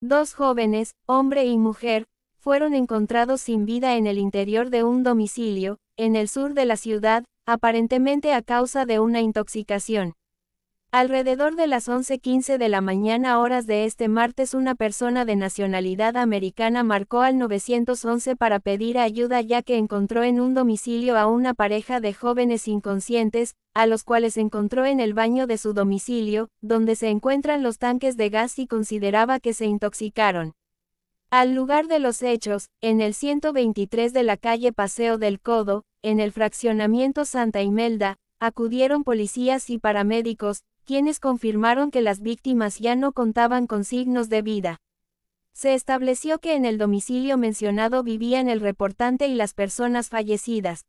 Dos jóvenes, hombre y mujer, fueron encontrados sin vida en el interior de un domicilio, en el sur de la ciudad, aparentemente a causa de una intoxicación. Alrededor de las 11:15 de la mañana horas de este martes una persona de nacionalidad americana marcó al 911 para pedir ayuda ya que encontró en un domicilio a una pareja de jóvenes inconscientes, a los cuales encontró en el baño de su domicilio, donde se encuentran los tanques de gas y consideraba que se intoxicaron. Al lugar de los hechos, en el 123 de la calle Paseo del Codo, en el fraccionamiento Santa Imelda, acudieron policías y paramédicos, quienes confirmaron que las víctimas ya no contaban con signos de vida. Se estableció que en el domicilio mencionado vivían el reportante y las personas fallecidas.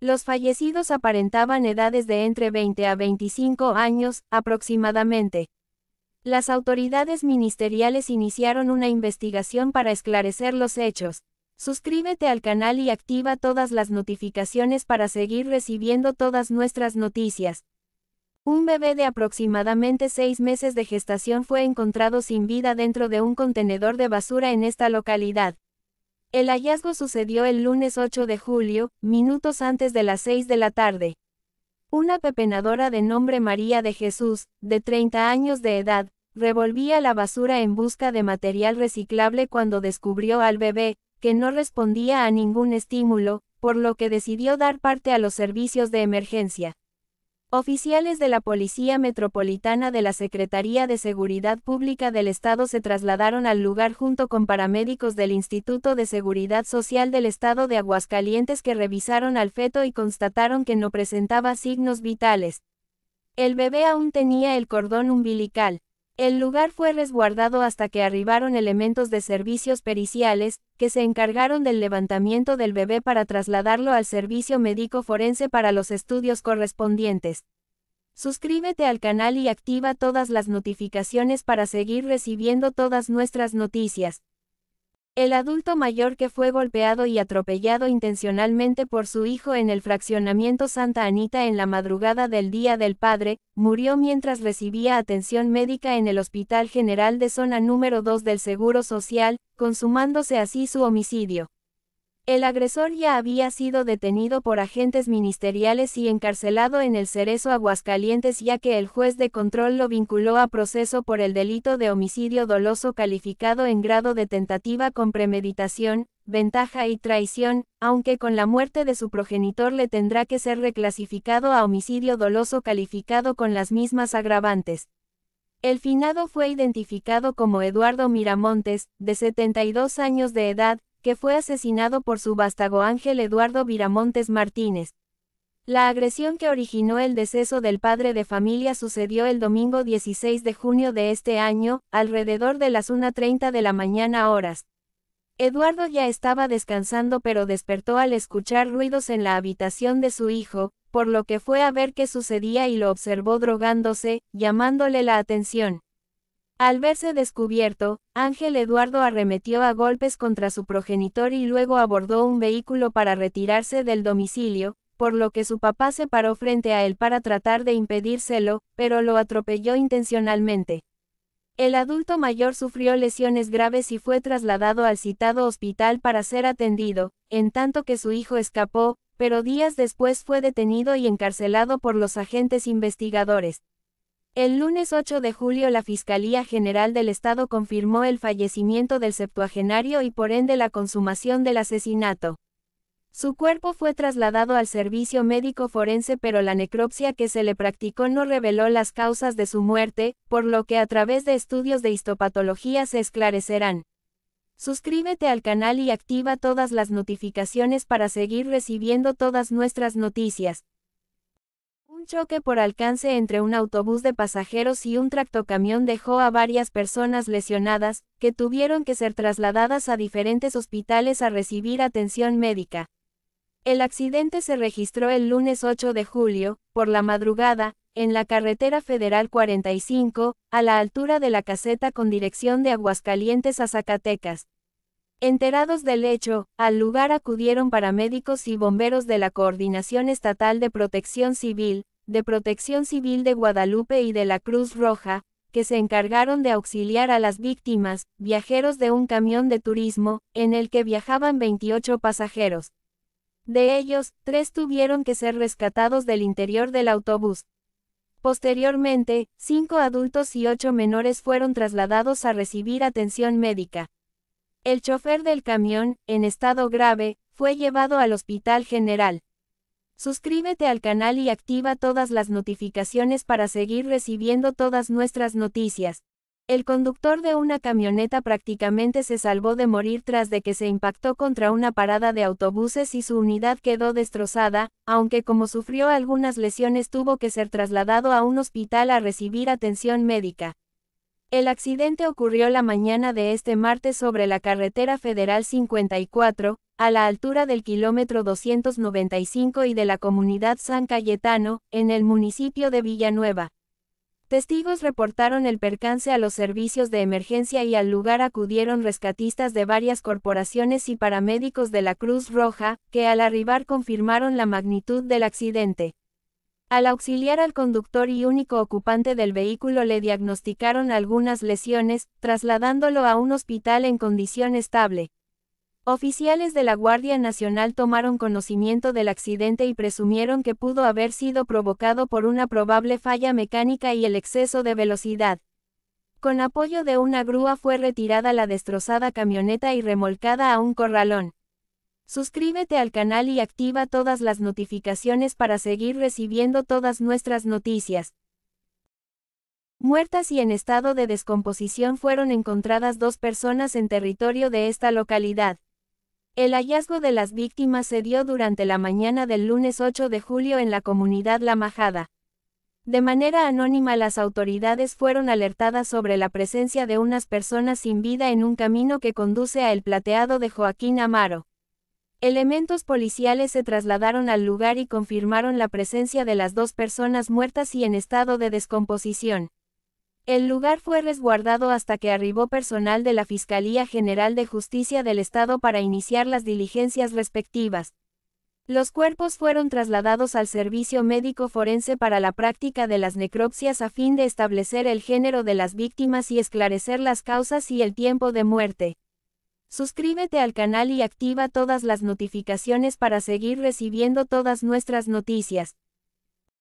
Los fallecidos aparentaban edades de entre 20 a 25 años, aproximadamente. Las autoridades ministeriales iniciaron una investigación para esclarecer los hechos. Suscríbete al canal y activa todas las notificaciones para seguir recibiendo todas nuestras noticias. Un bebé de aproximadamente seis meses de gestación fue encontrado sin vida dentro de un contenedor de basura en esta localidad. El hallazgo sucedió el lunes 8 de julio, minutos antes de las 6 de la tarde. Una pepenadora de nombre María de Jesús, de 30 años de edad, revolvía la basura en busca de material reciclable cuando descubrió al bebé, que no respondía a ningún estímulo, por lo que decidió dar parte a los servicios de emergencia. Oficiales de la Policía Metropolitana de la Secretaría de Seguridad Pública del Estado se trasladaron al lugar junto con paramédicos del Instituto de Seguridad Social del Estado de Aguascalientes que revisaron al feto y constataron que no presentaba signos vitales. El bebé aún tenía el cordón umbilical. El lugar fue resguardado hasta que arribaron elementos de servicios periciales, que se encargaron del levantamiento del bebé para trasladarlo al servicio médico forense para los estudios correspondientes. Suscríbete al canal y activa todas las notificaciones para seguir recibiendo todas nuestras noticias. El adulto mayor que fue golpeado y atropellado intencionalmente por su hijo en el fraccionamiento Santa Anita en la madrugada del Día del Padre, murió mientras recibía atención médica en el Hospital General de Zona número 2 del Seguro Social, consumándose así su homicidio. El agresor ya había sido detenido por agentes ministeriales y encarcelado en el Cerezo Aguascalientes ya que el juez de control lo vinculó a proceso por el delito de homicidio doloso calificado en grado de tentativa con premeditación, ventaja y traición, aunque con la muerte de su progenitor le tendrá que ser reclasificado a homicidio doloso calificado con las mismas agravantes. El finado fue identificado como Eduardo Miramontes, de 72 años de edad, que fue asesinado por su vástago Ángel Eduardo Viramontes Martínez. La agresión que originó el deceso del padre de familia sucedió el domingo 16 de junio de este año, alrededor de las 1.30 de la mañana horas. Eduardo ya estaba descansando pero despertó al escuchar ruidos en la habitación de su hijo, por lo que fue a ver qué sucedía y lo observó drogándose, llamándole la atención. Al verse descubierto, Ángel Eduardo arremetió a golpes contra su progenitor y luego abordó un vehículo para retirarse del domicilio, por lo que su papá se paró frente a él para tratar de impedírselo, pero lo atropelló intencionalmente. El adulto mayor sufrió lesiones graves y fue trasladado al citado hospital para ser atendido, en tanto que su hijo escapó, pero días después fue detenido y encarcelado por los agentes investigadores. El lunes 8 de julio la Fiscalía General del Estado confirmó el fallecimiento del septuagenario y por ende la consumación del asesinato. Su cuerpo fue trasladado al servicio médico forense pero la necropsia que se le practicó no reveló las causas de su muerte, por lo que a través de estudios de histopatología se esclarecerán. Suscríbete al canal y activa todas las notificaciones para seguir recibiendo todas nuestras noticias. Un choque por alcance entre un autobús de pasajeros y un tractocamión dejó a varias personas lesionadas, que tuvieron que ser trasladadas a diferentes hospitales a recibir atención médica. El accidente se registró el lunes 8 de julio, por la madrugada, en la carretera federal 45, a la altura de la caseta con dirección de Aguascalientes a Zacatecas. Enterados del hecho, al lugar acudieron paramédicos y bomberos de la Coordinación Estatal de Protección Civil, de Protección Civil de Guadalupe y de la Cruz Roja, que se encargaron de auxiliar a las víctimas, viajeros de un camión de turismo, en el que viajaban 28 pasajeros. De ellos, tres tuvieron que ser rescatados del interior del autobús. Posteriormente, cinco adultos y ocho menores fueron trasladados a recibir atención médica. El chofer del camión, en estado grave, fue llevado al Hospital General. Suscríbete al canal y activa todas las notificaciones para seguir recibiendo todas nuestras noticias. El conductor de una camioneta prácticamente se salvó de morir tras de que se impactó contra una parada de autobuses y su unidad quedó destrozada, aunque como sufrió algunas lesiones tuvo que ser trasladado a un hospital a recibir atención médica. El accidente ocurrió la mañana de este martes sobre la carretera federal 54, a la altura del kilómetro 295 y de la comunidad San Cayetano, en el municipio de Villanueva. Testigos reportaron el percance a los servicios de emergencia y al lugar acudieron rescatistas de varias corporaciones y paramédicos de la Cruz Roja, que al arribar confirmaron la magnitud del accidente. Al auxiliar al conductor y único ocupante del vehículo le diagnosticaron algunas lesiones, trasladándolo a un hospital en condición estable. Oficiales de la Guardia Nacional tomaron conocimiento del accidente y presumieron que pudo haber sido provocado por una probable falla mecánica y el exceso de velocidad. Con apoyo de una grúa fue retirada la destrozada camioneta y remolcada a un corralón. Suscríbete al canal y activa todas las notificaciones para seguir recibiendo todas nuestras noticias. Muertas y en estado de descomposición fueron encontradas dos personas en territorio de esta localidad. El hallazgo de las víctimas se dio durante la mañana del lunes 8 de julio en la comunidad La Majada. De manera anónima las autoridades fueron alertadas sobre la presencia de unas personas sin vida en un camino que conduce a El Plateado de Joaquín Amaro. Elementos policiales se trasladaron al lugar y confirmaron la presencia de las dos personas muertas y en estado de descomposición. El lugar fue resguardado hasta que arribó personal de la Fiscalía General de Justicia del Estado para iniciar las diligencias respectivas. Los cuerpos fueron trasladados al servicio médico forense para la práctica de las necropsias a fin de establecer el género de las víctimas y esclarecer las causas y el tiempo de muerte. Suscríbete al canal y activa todas las notificaciones para seguir recibiendo todas nuestras noticias.